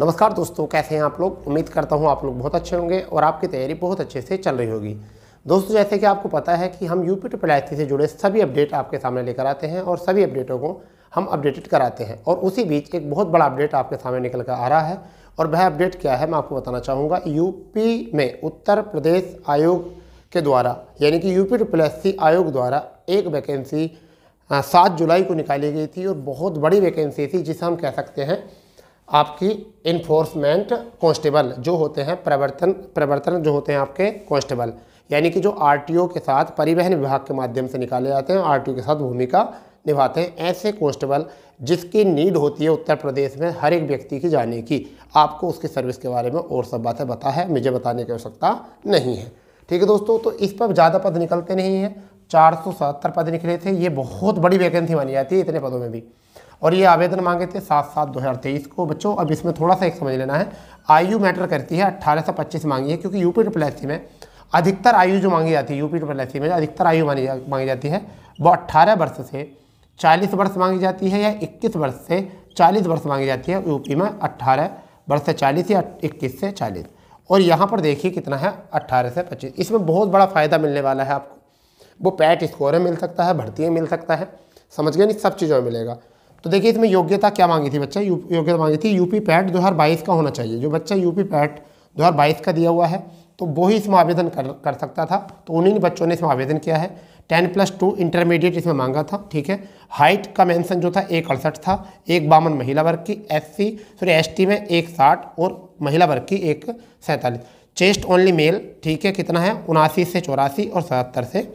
नमस्कार दोस्तों कैसे हैं आप लोग उम्मीद करता हूं आप लोग बहुत अच्छे होंगे और आपकी तैयारी बहुत अच्छे से चल रही होगी दोस्तों जैसे कि आपको पता है कि हम यूपी ट्रिपल से जुड़े सभी अपडेट आपके सामने लेकर आते हैं और सभी अपडेटों को हम अपडेटेड कराते हैं और उसी बीच एक बहुत बड़ा अपडेट आपके सामने निकल कर आ रहा है और वह अपडेट क्या है मैं आपको बताना चाहूँगा यूपी में उत्तर प्रदेश आयोग के द्वारा यानी कि यूपी ट्रिपल आयोग द्वारा एक वैकेंसी सात जुलाई को निकाली गई थी और बहुत बड़ी वैकेंसी थी जिसे हम कह सकते हैं आपकी इन्फोर्समेंट कांस्टेबल जो होते हैं प्रवर्तन प्रवर्तन जो होते हैं आपके कांस्टेबल यानी कि जो आरटीओ के साथ परिवहन विभाग के माध्यम से निकाले जाते हैं आरटीओ के साथ भूमिका निभाते हैं ऐसे कांस्टेबल जिसकी नीड होती है उत्तर प्रदेश में हर एक व्यक्ति की जाने की आपको उसकी सर्विस के बारे में और सब बातें बता है मुझे बताने की आवश्यकता नहीं है ठीक है दोस्तों तो इस पर ज़्यादा पद निकलते नहीं हैं चार पद निकले थे ये बहुत बड़ी वैकेंसी मानी जाती है इतने पदों में भी और ये आवेदन मांगे थे सात सात दो हज़ार तेईस को बच्चों अब इसमें थोड़ा सा एक समझ लेना है आयु मैटर करती है अट्ठारह से पच्चीस मांगी है क्योंकि यूपी ट्रिपल एस में अधिकतर आयु जो मांगी जाती है यूपी ट्रिपल एस में अधिकतर आयु मानी जा, मांगी जाती है वो अट्ठारह वर्ष से चालीस वर्ष मांगी जाती है या इक्कीस वर्ष से चालीस वर्ष मांगी जाती है यूपी में अट्ठारह वर्ष से चालीस या इक्कीस से चालीस और यहाँ पर देखिए कितना है अट्ठारह से पच्चीस इसमें बहुत बड़ा फ़ायदा मिलने वाला है आपको वो पैट स्कोर में मिल सकता है भर्ती में मिल सकता है समझ गए नहीं सब चीज़ों में मिलेगा तो देखिए इसमें योग्यता क्या मांगी थी बच्चा यू, योग्यता मांगी थी यूपी पैट दो का होना चाहिए जो बच्चा यूपी पैट दो का दिया हुआ है तो वो ही इसमें आवेदन कर कर सकता था तो उन्हीं बच्चों ने इसमें आवेदन किया है टेन प्लस टू इंटरमीडिएट इसमें मांगा था ठीक है हाइट का मेंशन जो था एक अड़सठ था एक बावन महिला वर्ग की एससी सॉरी एसटी में एक साठ और महिला वर्ग की एक सैंतालीस चेस्ट ओनली मेल ठीक है कितना है उनासी से चौरासी और सतहत्तर से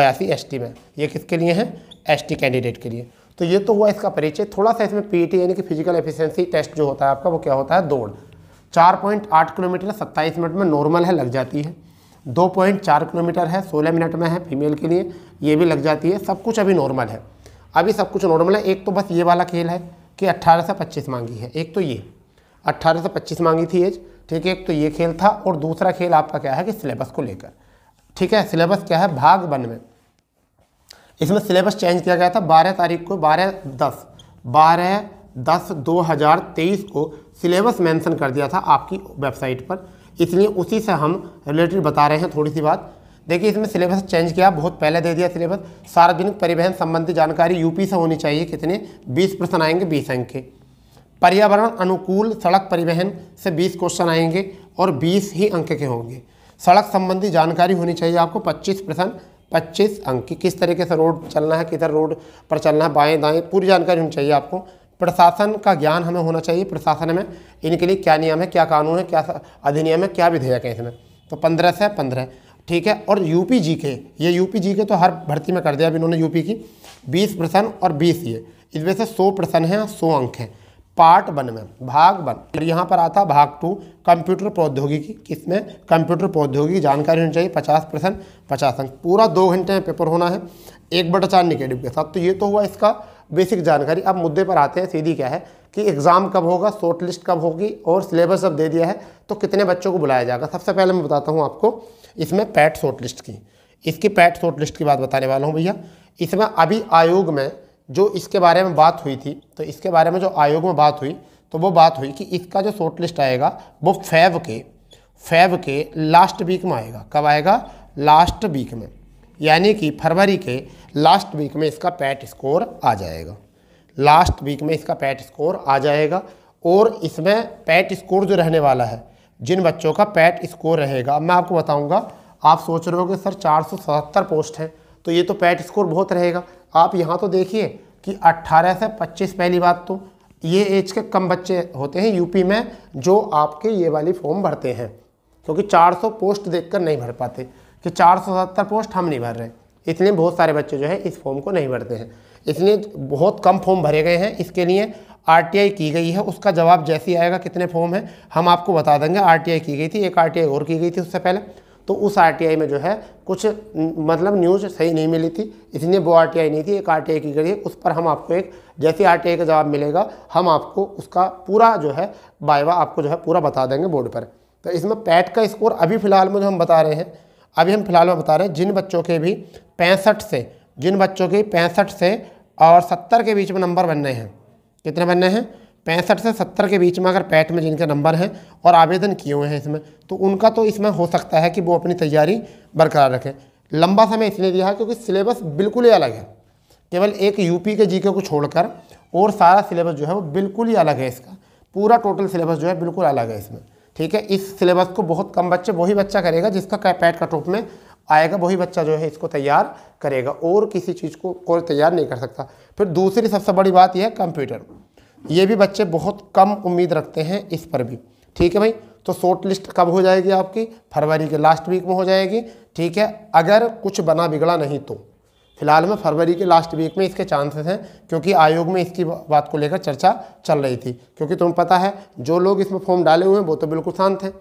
बयासी एस में ये किसके लिए हैं एस कैंडिडेट के लिए तो ये तो हुआ इसका परिचय थोड़ा सा इसमें पीटी e यानी कि फिजिकल एफिशिएंसी टेस्ट जो होता है आपका वो क्या होता है दौड़ चार पॉइंट आठ किलोमीटर सत्ताईस मिनट में नॉर्मल है लग जाती है दो पॉइंट चार किलोमीटर है सोलह मिनट में है फीमेल के लिए ये भी लग जाती है सब कुछ अभी नॉर्मल है अभी सब कुछ नॉर्मल है एक तो बस ये वाला खेल है कि अट्ठारह से पच्चीस मांगी है एक तो ये अट्ठारह से पच्चीस मांगी थी एज ठीक है एक तो ये खेल था और दूसरा खेल आपका क्या है कि सिलेबस को लेकर ठीक है सिलेबस क्या है भाग वन में इसमें सिलेबस चेंज किया गया था बारह तारीख को बारह दस बारह दस दो हज़ार तेईस को सिलेबस मेंशन कर दिया था आपकी वेबसाइट पर इसलिए उसी से हम रिलेटेड बता रहे हैं थोड़ी सी बात देखिए इसमें सिलेबस चेंज किया बहुत पहले दे दिया सिलेबस सार्वजनिक परिवहन संबंधी जानकारी यूपी से होनी चाहिए कितने 20 प्रश्न आएंगे 20 अंक के पर्यावरण अनुकूल सड़क परिवहन से 20 क्वेश्चन आएंगे और 20 ही अंक के होंगे सड़क संबंधी जानकारी होनी चाहिए आपको पच्चीस प्रश्न पच्चीस अंक की किस तरीके से रोड चलना है किधर रोड पर चलना है बाएँ दाएँ पूरी जानकारी होनी चाहिए आपको प्रशासन का ज्ञान हमें होना चाहिए प्रशासन में इनके लिए क्या नियम है क्या कानून है क्या अधिनियम है क्या विधेयक है इसमें तो पंद्रह से पंद्रह ठीक है और यूपी जी के ये यूपी जी के तो हर भर्ती में कर दिया अब इन्होंने यूपी की बीस प्रश्न और बीस ये इसमें से सौ प्रश्न हैं सौ अंक हैं पार्ट वन में भाग वन यहाँ पर आता भाग टू कंप्यूटर प्रौद्योगिकी किसमें कंप्यूटर प्रौद्योगिकी जानकारी होनी चाहिए पचास परसेंट पचास अंक पूरा दो घंटे में पेपर होना है एक बटा चार निगेटिव के साथ तो ये तो हुआ इसका बेसिक जानकारी अब मुद्दे पर आते हैं सीधी क्या है कि एग्ज़ाम कब होगा शॉर्ट लिस्ट कब होगी और सिलेबस अब दे दिया है तो कितने बच्चों को बुलाया जाएगा सबसे पहले मैं बताता हूँ आपको इसमें पैट शॉर्ट लिस्ट की इसकी पैट शॉर्ट लिस्ट की बात बताने वाला हूँ भैया इसमें अभी आयोग में जो इसके बारे में बात हुई थी तो इसके बारे में जो आयोग में बात हुई तो वो बात हुई कि इसका जो शॉर्ट लिस्ट आएगा वो फैब के फैब के लास्ट वीक में आएगा कब आएगा लास्ट वीक में यानी कि फरवरी के लास्ट वीक में इसका पैट स्कोर आ जाएगा लास्ट वीक में इसका पैट स्कोर आ जाएगा और इसमें पैट स्कोर जो रहने वाला है जिन बच्चों का पैट स्कोर रहेगा मैं आपको बताऊंगा आप सोच रहे हो कि सर चार पोस्ट हैं तो ये तो पैट स्कोर बहुत रहेगा आप यहाँ तो देखिए कि 18 से 25 पहली बात तो ये एज के कम बच्चे होते हैं यूपी में जो आपके ये वाली फॉर्म भरते हैं क्योंकि 400 पोस्ट देखकर नहीं भर पाते कि 470 पोस्ट हम नहीं भर रहे इसलिए बहुत सारे बच्चे जो है इस फॉर्म को नहीं भरते हैं इसलिए बहुत कम फॉर्म भरे गए हैं इसके लिए आर की गई है उसका जवाब जैसे ही आएगा कितने फॉर्म है हम आपको बता देंगे आर की गई थी एक आर और की गई थी उससे पहले तो उस आरटीआई में जो है कुछ मतलब न्यूज़ सही नहीं मिली थी इसलिए वो आरटीआई नहीं थी एक आरटीआई की गई उस पर हम आपको एक जैसे आरटीआई का जवाब मिलेगा हम आपको उसका पूरा जो है बायवा आपको जो है पूरा बता देंगे बोर्ड पर तो इसमें पैट का स्कोर अभी फ़िलहाल में जो हम बता रहे हैं अभी हम फिलहाल में बता रहे हैं जिन बच्चों के भी पैंसठ से जिन बच्चों के पैंसठ से और सत्तर के बीच में नंबर बनने हैं कितने बनने हैं पैंसठ से सत्तर के बीच में अगर पैट में जिनके नंबर हैं और आवेदन किए हुए हैं इसमें तो उनका तो इसमें हो सकता है कि वो अपनी तैयारी बरकरार रखें लंबा समय इसलिए दिया है क्योंकि सिलेबस बिल्कुल ही अलग है केवल एक यूपी के जीके को छोड़कर और सारा सिलेबस जो है वो बिल्कुल ही अलग है इसका पूरा टोटल सिलेबस जो है बिल्कुल अलग है इसमें ठीक है इस सिलेबस को बहुत कम बच्चे वही बच्चा करेगा जिसका पैट कट ऑफ में आएगा वही बच्चा जो है इसको तैयार करेगा और किसी चीज़ को कोई तैयार नहीं कर सकता फिर दूसरी सबसे बड़ी बात यह है कंप्यूटर ये भी बच्चे बहुत कम उम्मीद रखते हैं इस पर भी ठीक है भाई तो शॉर्ट लिस्ट कब हो जाएगी आपकी फरवरी के लास्ट वीक में हो जाएगी ठीक है अगर कुछ बना बिगड़ा नहीं तो फिलहाल में फरवरी के लास्ट वीक में इसके चांसेस हैं क्योंकि आयोग में इसकी बात को लेकर चर्चा चल रही थी क्योंकि तुम्हें पता है जो लोग इसमें फॉर्म डाले हुए हैं वो तो बिल्कुल शांत हैं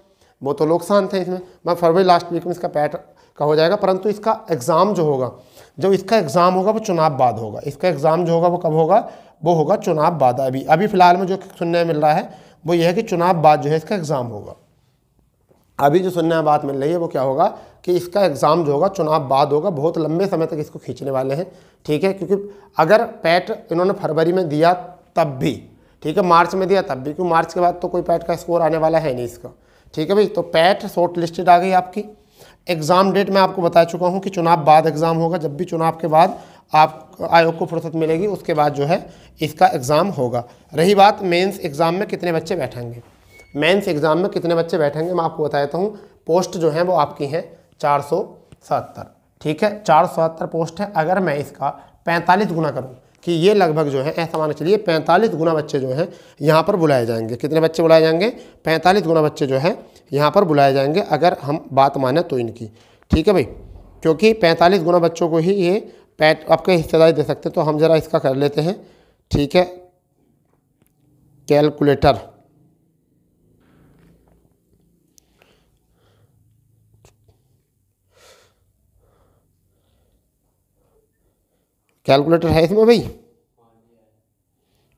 वो तो लोग शांत हैं इसमें मैं फरवरी लास्ट वीक में इसका पैटर्न का हो जाएगा परंतु इसका एग्ज़ाम जो होगा जब इसका एग्ज़ाम होगा वो चुनाव बाद होगा इसका एग्ज़ाम जो होगा वो कब होगा वो होगा चुनाव बाद अभी अभी फ़िलहाल में जो सुनने में मिल रहा है वो यह है कि चुनाव बाद जो है इसका एग्ज़ाम होगा अभी जो सुनने में बात मिल रही है वो क्या होगा कि इसका एग्ज़ाम जो होगा चुनाव बाद होगा बहुत लंबे समय तक इसको खींचने वाले हैं ठीक है क्योंकि अगर पैट इन्होंने फरवरी में दिया तब भी ठीक है मार्च में दिया तब भी क्योंकि मार्च के बाद तो कोई पैट का स्कोर आने वाला है नहीं इसका ठीक है भाई तो पैट शॉर्ट लिस्टेड आ गई आपकी एग्ज़ाम डेट मैं आपको बता चुका हूँ कि चुनाव बाद एग्ज़ाम होगा जब भी चुनाव के बाद आप आयोग को फुर्सत मिलेगी उसके बाद जो है इसका एग्ज़ाम होगा रही बात मेंस एग्ज़ाम में कितने बच्चे बैठेंगे मेंस एग्ज़ाम में कितने बच्चे बैठेंगे मैं आपको बता देता हूँ पोस्ट जो है वो आपकी हैं चार ठीक है चार पोस्ट है अगर मैं इसका पैंतालीस गुना करूँ कि ये लगभग जो है ऐसा मान चलिए पैंतालीस गुना बच्चे जो हैं यहाँ पर बुलाए जाएंगे कितने बच्चे बुलाए जाएंगे पैंतालीस गुना बच्चे जो है यहाँ पर बुलाए जाएंगे अगर हम बात माने तो इनकी ठीक है भाई क्योंकि पैंतालीस गुना बच्चों को ही ये पैट आपके हिस्सेदारी दे सकते हैं तो हम ज़रा इसका कर लेते हैं ठीक है कैलकुलेटर कैलकुलेटर है इसमें भाई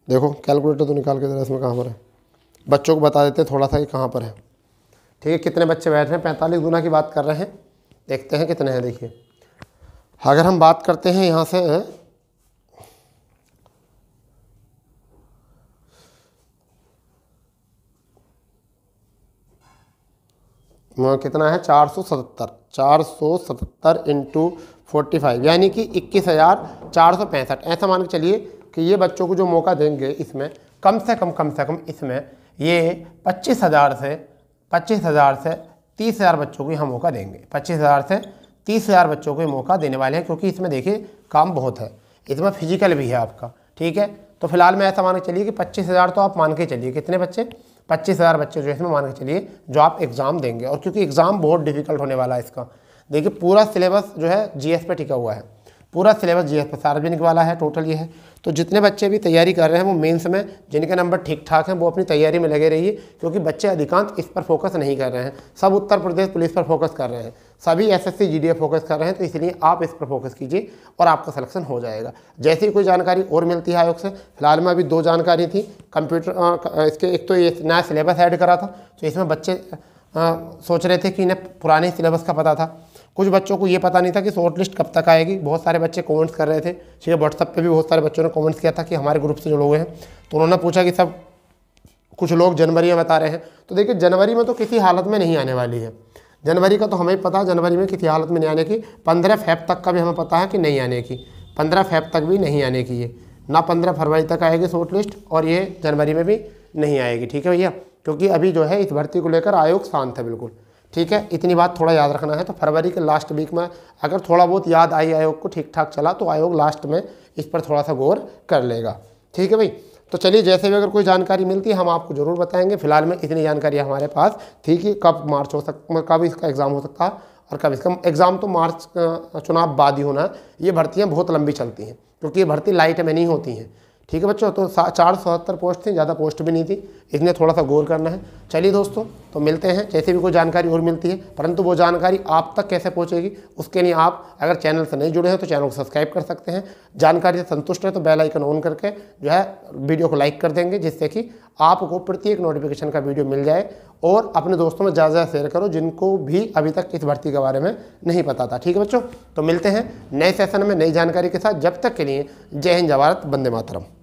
देखो कैलकुलेटर तो निकाल के ज़रा इसमें कहाँ पर है बच्चों को बता देते हैं थोड़ा सा कि कहाँ पर है ठीक है कितने बच्चे बैठ रहे हैं पैंतालीस गुना की बात कर रहे हैं देखते हैं कितने हैं देखिए अगर हम बात करते हैं यहाँ से कितना है चार सौ सतहत्तर चार सौ सतहत्तर इंटू फोर्टी फाइव यानी कि इक्कीस हज़ार चार सौ पैंसठ ऐसा मान के चलिए कि ये बच्चों को जो मौका देंगे इसमें कम से कम कम से कम इसमें ये पच्चीस हज़ार से पच्चीस हज़ार से तीस हज़ार बच्चों को हम मौका देंगे पच्चीस हज़ार से तीस हज़ार बच्चों को मौका देने वाले हैं क्योंकि इसमें देखिए काम बहुत है इसमें फिजिकल भी है आपका ठीक है तो फिलहाल मैं ऐसा मान के चलिए कि पच्चीस हज़ार तो आप मान के चलिए कितने बच्चे पच्चीस हज़ार बच्चे जो इसमें मान के चलिए जो आप एग्ज़ाम देंगे और क्योंकि एग्ज़ाम बहुत डिफ़िकल्ट होने वाला है इसका देखिए पूरा सिलेबस जो है एस पे टिका हुआ है पूरा सिलेबस जी एस सार्वजनिक वाला है टोटल ये है तो जितने बच्चे भी तैयारी कर रहे हैं वो मेंस में जिनके नंबर ठीक ठाक हैं वो अपनी तैयारी में लगे रहिए क्योंकि बच्चे अधिकांश इस पर फोकस नहीं कर रहे हैं सब उत्तर प्रदेश पुलिस पर फोकस कर रहे हैं सभी एस एस फोकस कर रहे हैं तो इसलिए आप इस पर फोकस कीजिए और आपका सलेक्शन हो जाएगा जैसे ही कोई जानकारी और मिलती है आयोग से फिलहाल में अभी दो जानकारी थी कंप्यूटर इसके एक तो ये नया सिलेबस ऐड करा था तो इसमें बच्चे सोच रहे थे कि इन्हें पुराने सिलेबस का पता था कुछ बच्चों को ये पता नहीं था कि शॉर्ट लिस्ट कब तक आएगी बहुत सारे बच्चे कमेंट्स कर रहे थे ठीक है व्हाट्सअप पे भी बहुत सारे बच्चों ने कमेंट्स किया था कि हमारे ग्रुप से जो हुए हैं तो उन्होंने पूछा कि सब कुछ लोग जनवरी में बता रहे हैं तो देखिए जनवरी में तो किसी हालत में नहीं आने वाली है जनवरी का तो हमें पता जनवरी में किसी हालत में नहीं आने की पंद्रह फेब तक का भी हमें पता है कि नहीं आने की पंद्रह फेब तक भी नहीं आने की ये ना पंद्रह फरवरी तक आएगी शॉर्ट लिस्ट और ये जनवरी में भी नहीं आएगी ठीक है भैया क्योंकि अभी जो है इस भर्ती को लेकर आयोग शांत है बिल्कुल ठीक है इतनी बात थोड़ा याद रखना है तो फरवरी के लास्ट वीक में अगर थोड़ा बहुत याद आई आयोग को ठीक ठाक चला तो आयोग लास्ट में इस पर थोड़ा सा गौर कर लेगा ठीक है भाई तो चलिए जैसे भी अगर कोई जानकारी मिलती है हम आपको ज़रूर बताएंगे फिलहाल में इतनी जानकारी हमारे पास थी कि कब मार्च हो सकता मतलब कब इसका एग्ज़ाम हो सकता है और कब इसका एग्ज़ाम तो मार्च चुनाव बाद ही होना ये भर्तियाँ बहुत लंबी चलती हैं क्योंकि ये भर्ती लाइट में नहीं होती हैं ठीक है बच्चों तो चार सौ पोस्ट थी ज़्यादा पोस्ट भी नहीं थी इसने थोड़ा सा गौर करना है चलिए दोस्तों तो मिलते हैं जैसे भी कोई जानकारी और मिलती है परंतु वो जानकारी आप तक कैसे पहुँचेगी उसके लिए आप अगर चैनल से नहीं जुड़े हैं तो चैनल को सब्सक्राइब कर सकते हैं जानकारी से संतुष्ट है तो बेल आइकन ऑन करके जो है वीडियो को लाइक कर देंगे जिससे कि आपको प्रत्येक नोटिफिकेशन का वीडियो मिल जाए और अपने दोस्तों में ज़्यादा ज़्यादा शेयर करो जिनको भी अभी तक इस भर्ती के बारे में नहीं पता था ठीक है बच्चों तो मिलते हैं नए सेशन में नई जानकारी के साथ जब तक के लिए जय हिंद जय बंदे वंदे मातरम